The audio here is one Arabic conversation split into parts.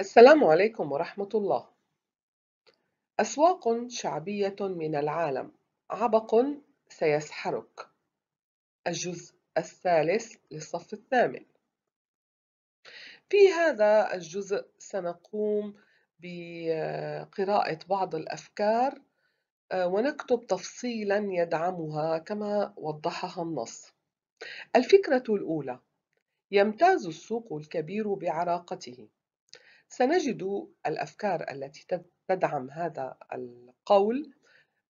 السلام عليكم ورحمة الله. أسواق شعبية من العالم عبق سيسحرك. الجزء الثالث للصف الثامن. في هذا الجزء سنقوم بقراءة بعض الأفكار آه، ونكتب تفصيلا يدعمها كما وضحها النص. الفكرة الأولى: يمتاز السوق الكبير بعراقته. سنجد الأفكار التي تدعم هذا القول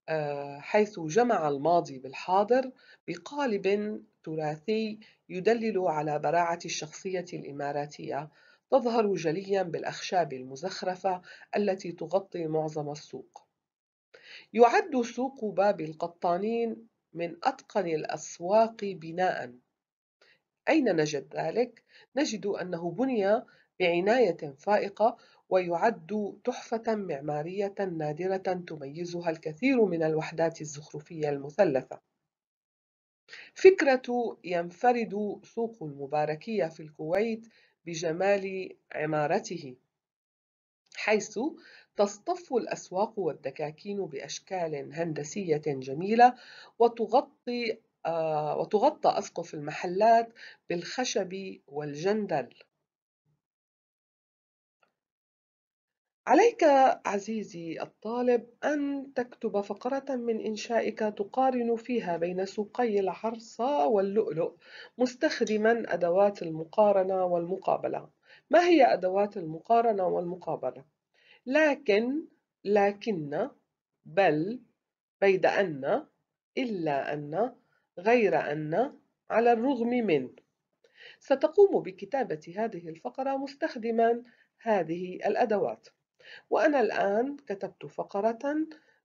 آه، حيث جمع الماضي بالحاضر بقالب تراثي يدلل على براعة الشخصية الإماراتية تظهر جليا بالأخشاب المزخرفة التي تغطي معظم السوق يعد سوق باب القطانين من أتقن الأسواق بناء أين نجد ذلك؟ نجد أنه بني بعناية فائقة ويعد تحفة معمارية نادرة تميزها الكثير من الوحدات الزخرفية المثلثة فكرة ينفرد سوق المباركية في الكويت بجمال عمارته حيث تصطف الأسواق والدكاكين بأشكال هندسية جميلة وتغطي آه، وتغطى أسقف المحلات بالخشب والجندل عليك عزيزي الطالب أن تكتب فقرة من إنشائك تقارن فيها بين سوقي الحرصة واللؤلؤ مستخدما أدوات المقارنة والمقابلة ما هي أدوات المقارنة والمقابلة؟ لكن لكن بل بيد أن إلا أن غير أن على الرغم من ستقوم بكتابة هذه الفقرة مستخدما هذه الأدوات وأنا الآن كتبت فقرة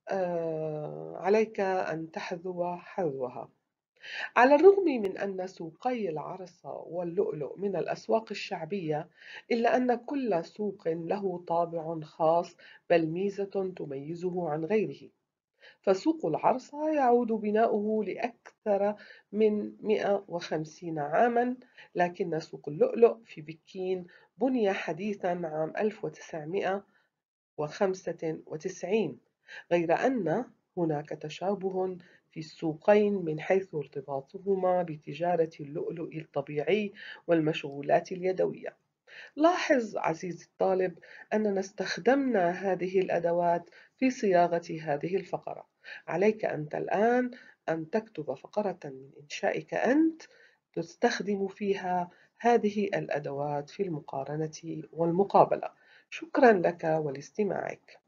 آه، عليك أن تحذو حذوها على الرغم من أن سوقي العرصة واللؤلؤ من الأسواق الشعبية إلا أن كل سوق له طابع خاص بل ميزة تميزه عن غيره فسوق العرصة يعود بناؤه لأكثر من 150 عاما لكن سوق اللؤلؤ في بكين بني حديثا عام 1900 وخمسة وتسعين غير أن هناك تشابه في السوقين من حيث ارتباطهما بتجارة اللؤلؤ الطبيعي والمشغولات اليدوية لاحظ عزيزي الطالب أننا استخدمنا هذه الأدوات في صياغة هذه الفقرة عليك أنت الآن أن تكتب فقرة من إنشائك أنت تستخدم فيها هذه الأدوات في المقارنة والمقابلة شكرا لك ولاستماعك